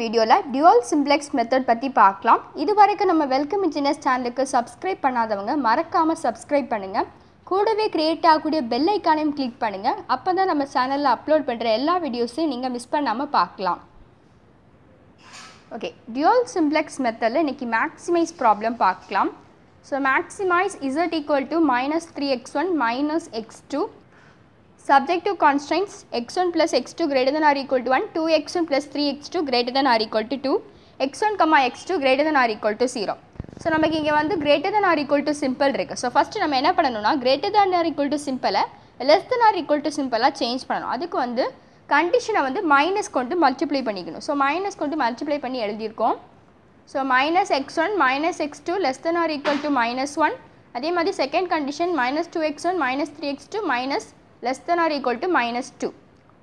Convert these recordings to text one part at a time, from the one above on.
வீடியோவில் dual simplex method பற்றி பார்க்கலாம் இது வரைக்கும் நம்ம வெல்கம் இன்ஜினியர்ஸ் சேனலுக்கு சப்ஸ்கிரைப் பண்ணாதவங்க மறக்காமல் சப்ஸ்கிரைப் பண்ணுங்கள் கூடவே க்ரியேட் ஆகக்கூடிய பெல் ஐக்கானையும் கிளிக் பண்ணுங்கள் அப்போ தான் நம்ம சேனலில் அப்லோட் பண்ணுற எல்லா வீடியோஸையும் நீங்கள் மிஸ் பண்ணாமல் பார்க்கலாம் ஓகே டியூல் சிம்ப்ளெக்ஸ் மெத்தடில் இன்றைக்கி மேக்ஸிமைஸ் ப்ராப்ளம் பார்க்கலாம் so maximize Z equal to minus three X one minus X two Subjective constraints x1 plus x2 greater than or equal to 1, 2x1 plus 3x2 greater than or equal to 2, x1 comma x2 greater than or equal to 0. So நமக்கு இங்கே வந்து greater than or equal to symbol இருக்குது so first நம்ம என்ன பண்ணணும்னா greater than or equal to சிம்பிளை less than or equal to சிம்பிளாக change பண்ணணும் அதுக்கு வந்து கண்டிஷனை வந்து மைனஸ் கொண்டு மல்டிப்ளை பண்ணிக்கணும் ஸோ மைனஸ் கொண்டு மல்டிப்ளை பண்ணி எழுதியிருக்கோம் so minus X one minus X two less than or equal to minus one அதே மாதிரி second condition minus two X one minus three X two minus less than or equal to minus two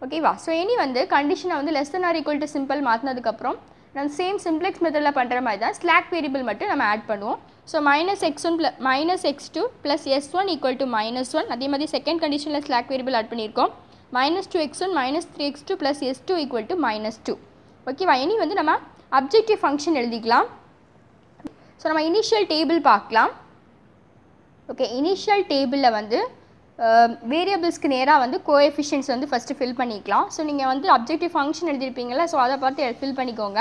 ஓகேவா so இனி வந்து கண்டிஷனை வந்து less than or equal to symbol மாற்றினதுக்கப்புறம் நம்ம same simplex மெத்தடில் பண்ணுற மாதிரி தான் ஸ்லாக் வேரியபிள் மட்டும் நம்ம ஆட் பண்ணுவோம் so minus X one plus minus X two plus S one equal to minus one அதே மாதிரி செகண்ட் கண்டிஷனில் ஸ்லாக் வேரியபிள் ஆட் பண்ணியிருக்கோம் minus two X one minus three X two plus S two equal to minus two ஓகேவா இனி வந்து நம்ம objective function எழுதிக்கலாம் so நம்ம இனிஷியல் டேபிள் பார்க்கலாம் ஓகே இனிஷியல் டேபிளில் வந்து வேரியபிள்ஸ்க்கு um, நேராக வந்து கோஎஃபிஷியன்ஸ் வந்து ஃபஸ்ட்டு ஃபில் பண்ணிக்கலாம் ஸோ நீங்கள் வந்து அப்ஜெக்டிவ் ஃபங்க்ஷன் எழுதியிருப்பீங்களா ஸோ அதை பார்த்து ஃபில் பண்ணிக்கோங்க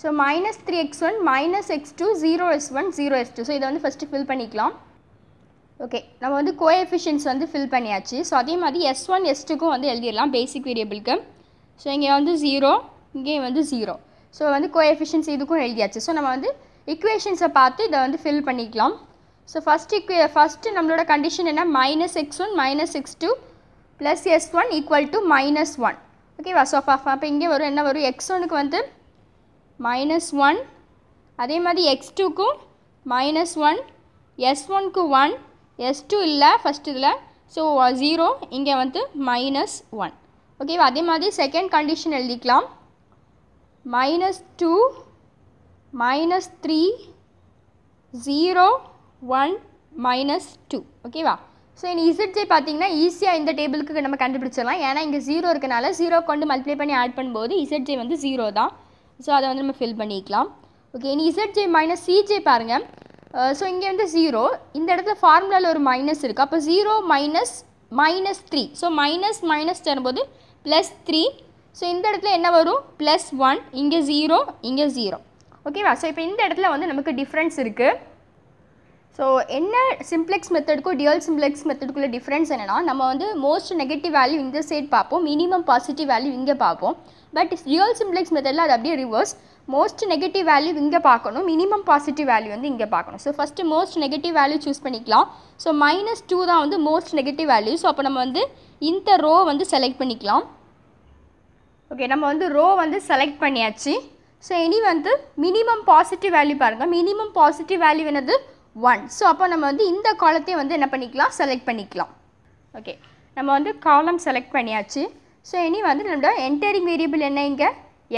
so minus three X one minus X two zero s one zero s two so இதை வந்து ஃபஸ்ட்டு ஃபில் பண்ணிக்கலாம் ஓகே நம்ம வந்து கோஎஃபிஷியன்ஸ் வந்து ஃபில் பண்ணியாச்சு ஸோ அதே மாதிரி எஸ் ஒன் எஸ் டூக்கும் வந்து எழுதிடலாம் பேசிக் வேரியபிளுக்கு ஸோ இங்கே வந்து ஜீரோ இங்கே வந்து ஜீரோ ஸோ வந்து கோஎஃபிஷியன்ஸ் இதுக்கும் எழுதியாச்சு ஸோ நம்ம வந்து இக்குவேஷன்ஸை பார்த்து இதை வந்து ஃபில் பண்ணிக்கலாம் ஸோ ஃபஸ்ட் இக்கு ஃபஸ்ட்டு நம்மளோட கண்டிஷன் என்ன minus X one minus X two plus S one equal to minus one ஓகேவா ஸோ அப்போ இங்கே வரும் என்ன வரும் எக்ஸ் ஒனுக்கு வந்து மைனஸ் ஒன் அதே மாதிரி எக்ஸ் டூக்கும் மைனஸ் ஒன் எஸ் ஒனுக்கு ஒன் எஸ் டூ இல்லை ஃபஸ்ட் இதில் ஸோ ஜீரோ இங்கே வந்து மைனஸ் ஒன் ஓகேவா அதே மாதிரி செகண்ட் கண்டிஷன் எழுதிக்கலாம் minus two minus three zero one minus two ஓகேவா ஸோ இனி இசட்ஜே பார்த்தீங்கன்னா ஈஸியாக இந்த டேபிளுக்கு நம்ம கண்டுபிடிச்சிடலாம் ஏன்னா இங்கே ஜீரோ இருக்கனால ஜீரோ கொண்டு மல்டிப்ளை பண்ணி ஆட் பண்ணும்போது இசட்ஜே வந்து 0 தான் ஸோ அதை வந்து நம்ம ஃபில் பண்ணிக்கலாம் ஓகே இனி இசட்ஜே மைனஸ் சிஜே e பாருங்கள் ஸோ uh, இங்கே வந்து ஜீரோ இந்த இடத்துல ஃபார்முலாவில் ஒரு மைனஸ் இருக்குது அப்போ zero minus minus three so minus minus தரும்போது ப்ளஸ் த்ரீ ஸோ இந்த இடத்துல என்ன வரும் ப்ளஸ் ஒன் இங்கே ஜீரோ இங்கே ஜீரோ ஓகேவா ஸோ இப்போ இந்த இடத்துல வந்து நமக்கு டிஃப்ரென்ஸ் இருக்குது ஸோ என்ன சிம்ப்ளெக்ஸ் மெத்தடுக்கும் டியல் சிம்ப்ளெக்ஸ் மெத்தடுக்குள்ள டிஃப்ரென்ஸ் என்னென்னா நம்ம வந்து மோஸ்ட் நெகட்டிவ் வேல்யூ இந்த சைட் பார்ப்போம் மினிமம் பாசிட்டிவ் வேல்யூ இங்கே பார்ப்போம் பட் டியல் சிம்ப்ளெக்ஸ் மெத்தடில் அது அப்படியே ரிவர்ஸ் மோஸ்ட் நெகட்டிவ் வேல்யூ இங்கே பார்க்கணும் மினிமம் பாசிட்டிவ் வேல்யூ வந்து இங்கே பார்க்கணும் so first most negative value choose பண்ணிக்கலாம் ஸோ மைனஸ் டூ தான் வந்து மோஸ்ட் நெகட்டிவ் வேல்யூ ஸோ அப்போ நம்ம வந்து இந்த ரோ வந்து செலக்ட் பண்ணிக்கலாம் ஓகே நம்ம வந்து ரோ வந்து செலக்ட் பண்ணியாச்சு ஸோ இனி வந்து மினிமம் பாசிட்டிவ் வேல்யூ பாருங்கள் மினிமம் பாசிட்டிவ் வேல்யூ என்னது ஒன் ஸோ அப்போ நம்ம வந்து இந்த காலத்தையும் வந்து என்ன பண்ணிக்கலாம் செலக்ட் பண்ணிக்கலாம் ஓகே நம்ம வந்து காலம் செலக்ட் பண்ணியாச்சு ஸோ இனி வந்து நம்மளோட என்டரிங் வேரியபிள் என்ன இங்கே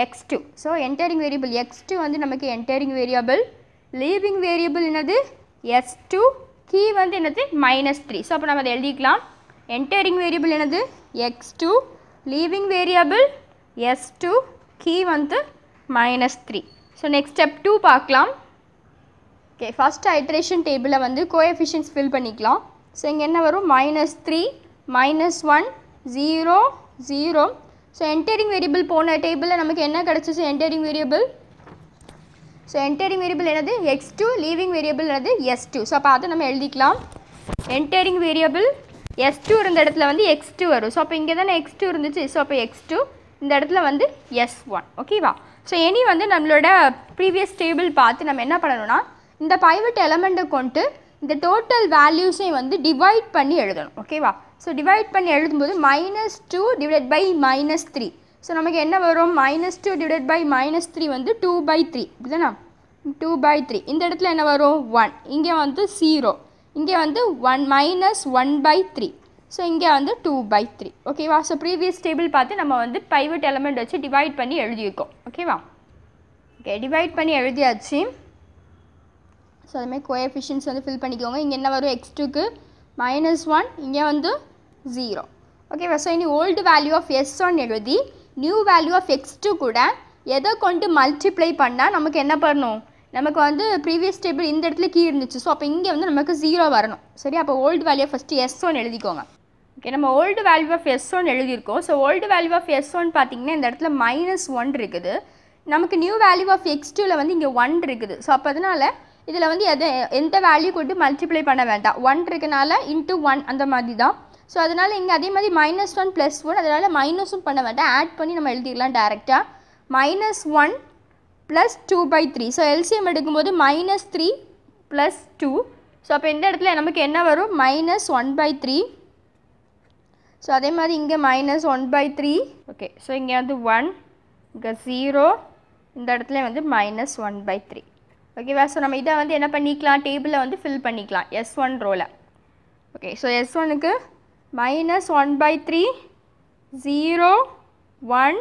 x two so entering variable x two வந்து நமக்கு என்டரிங் வேரியபிள் லீவிங் வேரியபிள் என்னது எஸ் டூ கீ வந்து என்னது மைனஸ் த்ரீ ஸோ அப்போ நம்ம அதை எழுதிக்கலாம் என்டரிங் வேரியபிள் என்னது x two leaving variable s two key வந்து minus three so next step two பார்க்கலாம் ஓகே ஃபஸ்ட் ஐட்ரேஷன் டேபிளில் வந்து கோஎஃபிஷியன்ஸ் ஃபில் பண்ணிக்கலாம் ஸோ இங்கே என்ன வரும் minus three minus one zero zero so entering variable போன டேபிளில் நமக்கு என்ன கிடச்சிச்சு entering variable so entering variable என்னது எக்ஸ் டூ லீவிங் வேரியபிள் என்னது எஸ் டூ ஸோ அப்போ அதை நம்ம எழுதிக்கலாம் என்டரிங் வேரியபிள் எஸ் டூ இருந்த இடத்துல வந்து எக்ஸ் டூ வரும் ஸோ அப்போ இங்கே தானே எக்ஸ் டூ இருந்துச்சு ஸோ அப்போ எக்ஸ் டூ இந்த இடத்துல வந்து எஸ் ஒன் ஓகேவா ஸோ இனி வந்து நம்மளோட ப்ரீவியஸ் டேபிள் பார்த்து நம்ம என்ன பண்ணணும்னா இந்த பைவட் எலமெண்ட்டை கொண்டு இந்த டோட்டல் வேல்யூஸையும் வந்து டிவைட் பண்ணி எழுதணும் ஓகேவா ஸோ டிவைட் பண்ணி எழுதும்போது minus two divide by minus three so நமக்கு என்ன வரும் minus two divide by minus three வந்து டூ பை த்ரீ இதுதானா டூ பை த்ரீ இந்த இடத்துல என்ன வரும் ஒன் இங்கே வந்து ஜீரோ இங்கே வந்து one minus one by three so இங்கே வந்து டூ பை த்ரீ ஓகேவா ஸோ ப்ரீவியஸ் டேபிள் பார்த்து நம்ம வந்து பைவட் எலமெண்ட் வச்சு டிவைட் பண்ணி எழுதியிருக்கோம் ஓகேவா ஓகே டிவைட் பண்ணி எழுதியாச்சு ஸோ அதுமாதிரி கோஎஃபிஷியன்ஸ் வந்து ஃபில் பண்ணிக்கோங்க இங்கே என்ன வரும் எக்ஸ் டூக்கு மைனஸ் ஒன் இங்கே வந்து ஜீரோ ஓகேவா ஸோ இனி old value of s one எழுதி new value of x two கூட எதை கொண்டு மல்டிப்ளை பண்ணால் நமக்கு என்ன பண்ணணும் நமக்கு வந்து ப்ரீவியஸ் டேபிள் இந்த இடத்துல கீ இருந்துச்சு ஸோ அப்போ இங்கே வந்து நமக்கு ஜீரோ வரணும் சரி அப்போ old value first s one எழுதிக்கோங்க ஓகே நம்ம old value of s one எழுதியிருக்கோம் so old value of s one பார்த்திங்கன்னா இந்த இடத்துல மைனஸ் ஒன் இருக்குது நமக்கு நியூ வேல்யூ ஆஃப் எக்ஸ் டூவில் வந்து இங்கே ஒன் இருக்குது ஸோ அப்போ அதனால் இதில் வந்து எது எந்த வேல்யூ கொண்டு மல்டிப்ளை பண்ண வேண்டாம் ஒன் இருக்கனால இன்ட்டு ஒன் அந்த மாதிரி தான் ஸோ அதனால் இங்கே அதே மாதிரி மைனஸ் ஒன் ப்ளஸ் ஒன் அதனால் மைனஸும் பண்ண வேண்டாம் ஆட் பண்ணி நம்ம எழுதிக்கலாம் டேரெக்டாக minus one plus two by three so LCM எடுக்கும்போது minus three plus two so அப்போ இந்த இடத்துல நமக்கு என்ன வரும் minus one by three so அதே மாதிரி இங்கே minus one by three okay so இங்கே வந்து ஒன் இங்கே ஜீரோ இந்த இடத்துல வந்து மைனஸ் ஒன் பை த்ரீ ஓகேவா ஸோ நம்ம இதை வந்து என்ன பண்ணிக்கலாம் டேபிளில் வந்து ஃபில் பண்ணிக்கலாம் எஸ் ஒன் ரோவில் ஓகே ஸோ எஸ் ஒனுக்கு minus one by three zero one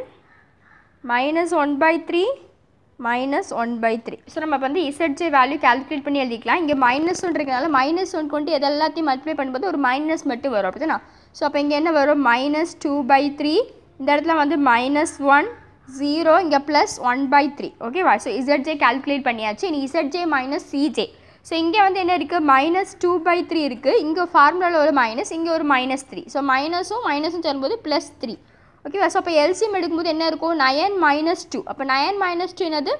minus one by three minus one by three so நம்ம வந்து இசட்ஜே வேல்யூ கேல்குலேட் பண்ணி எழுதிக்கலாம் இங்கே மைனஸ் ஒன் மைனஸ் ஒன் கொண்டு எது எல்லாத்தையும் மல்டிப்ளை பண்ணும்போது ஒரு மைனஸ் மட்டும் வரும் அப்படிதானா ஸோ அப்போ இங்கே என்ன வரும் மைனஸ் டூ பை த்ரீ இந்த இடத்துல வந்து மைனஸ் ஒன் ஜீரோ இங்கே ப்ளஸ் ஒன் பை த்ரீ ஓகேவா ஸோ இசட்ஜே கால்குலேட் பண்ணியாச்சு இனி இசட்ஜே மைனஸ் சிஜே ஸோ இங்கே வந்து என்ன இருக்குது மைனஸ் டூ பை த்ரீ இருக்குது இங்கே ஃபார்முலாவில் ஒரு மைனஸ் இங்கே ஒரு மைனஸ் த்ரீ ஸோ மைனஸும் மைனஸும் சேரும்போது ப்ளஸ் த்ரீ ஓகேவா ஸோ அப்போ எல்சிஎம் எடுக்கும்போது என்ன இருக்கும் நயன் மைனஸ் டூ அப்போ நயன் மைனஸ் டூ என்னது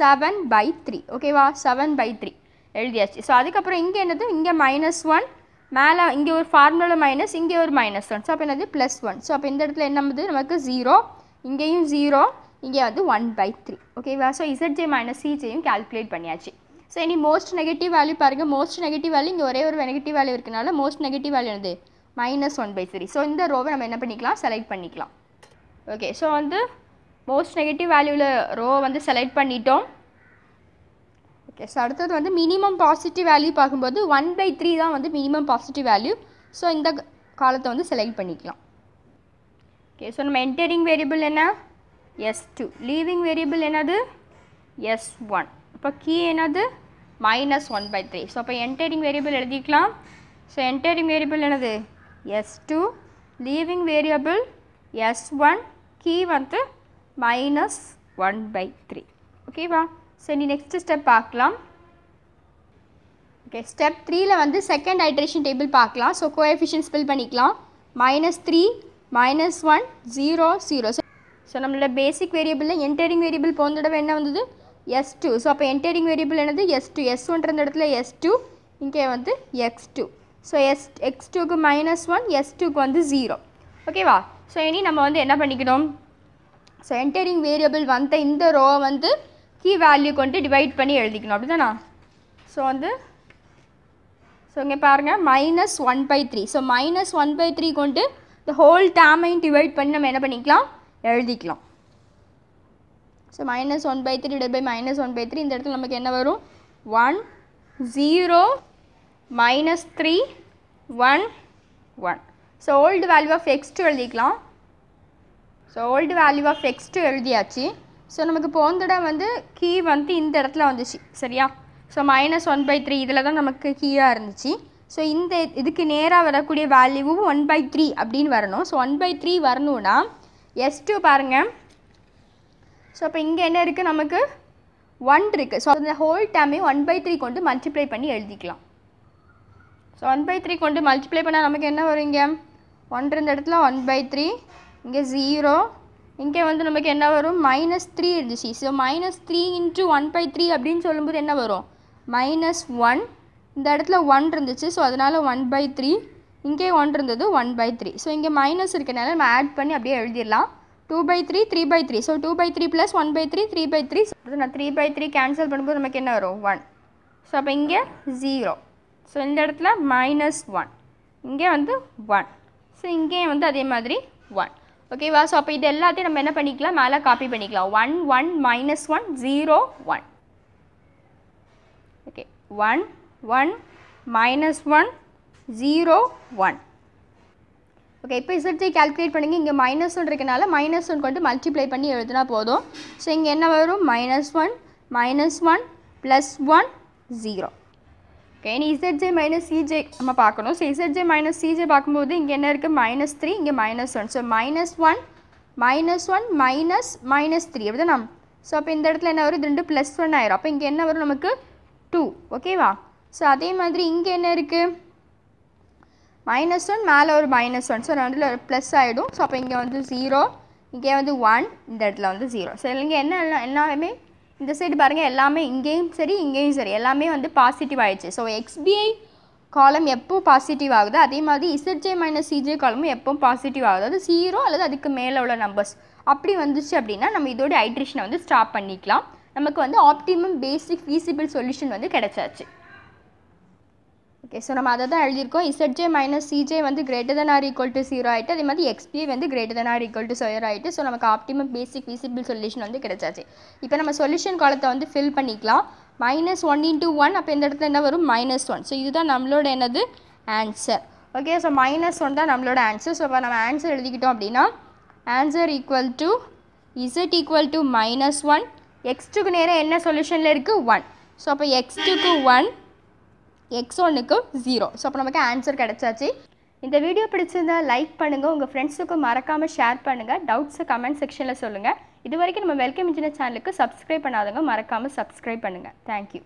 செவன் பை த்ரீ ஓகேவா செவன் பை த்ரீ எழுதியாச்சு ஸோ அதுக்கப்புறம் இங்கே என்னது இங்கே மைனஸ் ஒன் மேலே இங்கே ஒரு ஃபார்முலாவில் மைனஸ் இங்கே ஒரு மைனஸ் ஒன் ஸோ அப்போ என்னது ப்ளஸ் ஒன் ஸோ அப்போ இந்த இடத்துல என்னது நமக்கு ஜீரோ இங்கேயும் ஜீரோ இங்கே வந்து ஒன் பை த்ரீ ஓகேவா ஸோ இசட்ஜே மைனஸ் சிஜேயும் கால்குலேட் பண்ணியாச்சு ஸோ இனி மோஸ்ட் நெகட்டிவ் வேல்யூ பாருங்கள் மோஸ்ட் நெகட்டிவ் வேல்யூ இங்கே ஒரே ஒரு நெகட்டிவ் வேல்யூ இருக்கனால மோஸ்ட் நெகட்டிவ் வேல்யூ வந்து minus one by three so இந்த ரோவை நம்ம என்ன பண்ணிக்கலாம் செலக்ட் பண்ணிக்கலாம் ஓகே ஸோ வந்து மோஸ்ட் நெகட்டிவ் வேல்யூவில் ரோ வந்து செலக்ட் பண்ணிட்டோம் ஓகே ஸோ அடுத்தது வந்து மினிமம் பாசிட்டிவ் வேல்யூ பார்க்கும்போது ஒன் பை த்ரீ தான் வந்து மினிமம் பாசிட்டிவ் வேல்யூ ஸோ இந்த காலத்தை வந்து செலக்ட் பண்ணிக்கலாம் ஓகே ஸோ நம்ம என்டரிங் வேரியபிள் என்ன S2 லீவிங் வேரியபிள் என்னது S1 இப்போ key என்னது minus one by three so அப்போ என்டரிங் variable எழுதிக்கலாம் ஸோ entering variable என்னது s two leaving variable s one Minus வந்து மைனஸ் ஒன் பை த்ரீ ஓகேவா சரி நெக்ஸ்ட்டு ஸ்டெப் பார்க்கலாம் ஓகே ஸ்டெப் த்ரீயில் வந்து செகண்ட் ஹைட்ரேஷன் டேபிள் பார்க்கலாம் ஸோ coefficients பில் பண்ணிக்கலாம் minus three minus one zero zero so நம்மளோட பேசிக் வேரியபிளில் என்டரிங் வேரியபிள் போன தடவை என்ன வந்தது எஸ் டூ ஸோ அப்போ என்டரிங் வேரியபிள் என்னது எஸ் டூ எஸ் ஒன்ற இடத்துல எஸ் டூ இங்கே வந்து x two so s x டூக்கு மைனஸ் ஒன் எஸ் டூக்கு வந்து ஜீரோ ஓகேவா ஸோ இனி நம்ம வந்து என்ன பண்ணிக்கணும் ஸோ என்டரிங் வேரியபிள் வந்த இந்த ரோ வந்து கீ வேல்யூ கொண்டு டிவைட் பண்ணி எழுதிக்கணும் அப்படிதானா ஸோ வந்து ஸோ இங்கே பாருங்கள் minus one by three so minus one by three கொண்டு இந்த ஹோல் டேமையும் டிவைட் பண்ணி நம்ம என்ன பண்ணிக்கலாம் எழுதிக்கலாம் so minus one by three divide by minus one by three இந்த இடத்துல நமக்கு என்ன வரும் one zero minus three one one so old value of x two எழுதிக்கலாம் so old value of x two எழுதியாச்சு ஸோ நமக்கு போன இடம் வந்து கீ வந்து இந்த இடத்துல வந்துச்சு சரியா so minus one by three இதில் தான் நமக்கு கீயாக இருந்துச்சு ஸோ இந்த இதுக்கு நேராக வரக்கூடிய வேல்யூவும் ஒன் பை த்ரீ அப்படின்னு வரணும் ஸோ ஒன் பை த்ரீ வரணுன்னா எஸ் டூ பாருங்கள் ஸோ அப்போ இங்கே என்ன இருக்குது நமக்கு ஒன் இருக்குது ஸோ அந்த ஹோல் டேமே ஒன் பை த்ரீ கொண்டு மல்டிப்ளை பண்ணி எழுதிக்கலாம் ஸோ ஒன் பை த்ரீ கொண்டு மல்டிப்ளை பண்ணால் நமக்கு என்ன வரும் இங்கே ஒன் இருந்த இடத்துல ஒன் பை த்ரீ இங்கே ஜீரோ இங்கே வந்து நமக்கு என்ன வரும் மைனஸ் த்ரீ இருந்துச்சு so minus three into one by three அப்படின்னு சொல்லும்போது என்ன வரும் மைனஸ் ஒன் இந்த இடத்துல ஒன் இருந்துச்சு ஸோ அதனால் ஒன் பை த்ரீ இங்கே ஒன் இருந்தது ஒன் பை த்ரீ ஸோ இங்கே மைனஸ் இருக்கனால நம்ம ஆட் பண்ணி அப்படியே எழுதிடலாம் two by three three by three so two by three plus one by three three by three நான் த்ரீ பை த்ரீ கேன்சல் பண்ணும்போது நமக்கு என்ன வரும் ஒன் ஸோ அப்போ இங்கே ஜீரோ ஸோ இந்த இடத்துல மைனஸ் ஒன் இங்கே வந்து ஒன் ஸோ இங்கேயும் வந்து அதே மாதிரி ஒன் ஓகேவா ஸோ அப்போ இது எல்லாத்தையும் நம்ம என்ன பண்ணிக்கலாம் மேலே காப்பி பண்ணிக்கலாம் one one minus one zero one okay one one minus one zero one okay இப்போ இசட்ஜை கால்குலேட் பண்ணுங்க இங்கே மைனஸ் ஒன் இருக்கனால மைனஸ் ஒன் கொண்டு மல்டிப்ளை பண்ணி எழுதினா போதும் ஸோ இங்கே என்ன வரும் minus one minus one plus one zero okay இனி இசட்ஜே மைனஸ் சிஜே நம்ம பார்க்கணும் ஸோ இசட்ஜே மைனஸ் சிஜே பார்க்கும்போது இங்கே என்ன இருக்குது மைனஸ் த்ரீ இங்கே minus one so minus one minus one minus minus three அப்படிதானா ஸோ அப்போ இந்த இடத்துல என்ன வரும் இது ரெண்டு ப்ளஸ் ஒன் ஆயிரும் அப்போ இங்கே என்ன வரும் நமக்கு டூ ஓகேவா ஸோ அதே மாதிரி இங்கே என்ன இருக்குது மைனஸ் ஒன் மேலே ஒரு மைனஸ் ஒன் ஸோ ரெண்டில் ஒரு ப்ளஸ் ஆகிடும் ஸோ அப்போ இங்கே வந்து ஜீரோ இங்கே வந்து ஒன் இந்த இடத்துல வந்து ஜீரோ ஸோ இங்கே என்ன எல்லாமே இந்த சைடு பாருங்கள் எல்லாமே இங்கேயும் சரி இங்கேயும் சரி எல்லாமே வந்து பாசிட்டிவ் ஆகிடுச்சு ஸோ எக்ஸ்பிஐ காலம் எப்போ பாசிட்டிவ் ஆகுது அதே மாதிரி இசட்ஜே மைனஸ் சிஜே காலமும் எப்போ பாசிட்டிவ் ஆகுது அது ஜீரோ அல்லது அதுக்கு மேலே உள்ள நம்பர்ஸ் அப்படி வந்துச்சு அப்படின்னா நம்ம இதோட ஹைட்ரேஷனை வந்து ஸ்டாப் பண்ணிக்கலாம் நமக்கு வந்து ஆப்டிமம் பேசிக் ஃபீஸிபிள் சொல்யூஷன் வந்து கிடச்சாச்சு ஓகே ஸோ நம்ம அதை தான் எழுதியிருக்கோம் இசட்ஜே மைனஸ் சிஜே வந்து greater than or equal to zero ஆகிட்டு அதே மாதிரி எக்ஸ்பிஏ வந்து greater than or equal to சொயர் ஆகிட்டு ஸோ நமக்கு ஆப்டிமம் பேசிக் விசிபிள் சொல்யூஷன் வந்து கிடைச்சாச்சு இப்போ நம்ம சொல்யூஷன் காலத்தை வந்து ஃபில் பண்ணிக்கலாம் மைனஸ் ஒன் இன்ட்டு ஒன் அப்போ இந்த இடத்துல என்ன வரும் மைனஸ் ஒன் ஸோ இதுதான் நம்மளோட என்னது answer okay so minus one தான் நம்மளோட ஆன்சர் ஸோ இப்போ நம்ம ஆன்சர் எழுதிக்கிட்டோம் அப்படின்னா answer equal to Z equal to minus one எக்ஸ்டுக்கு நேரம் என்ன சொல்யூஷனில் இருக்குது ஒன் ஸோ அப்போ எக்ஸ்டுக்கு ஒன் எக்ஸ் ஒன்றுக்கு ஜீரோ ஸோ அப்போ நமக்கு ஆன்சர் கிடச்சாச்சு இந்த வீடியோ பிடிச்சிருந்தா லைக் பண்ணுங்கள் உங்கள் ஃப்ரெண்ட்ஸுக்கும் மறக்காமல் ஷேர் பண்ணுங்கள் டவுட்ஸை கமெண்ட் செக்ஷனில் சொல்லுங்கள் இது வரைக்கும் நம்ம வெல்கம் இன்ஜினியர் சேனலுக்கு சப்ஸ்கிரைப் பண்ணாதவங்க மறக்காமல் சப்ஸ்கிரைப் பண்ணுங்கள் தேங்க்யூ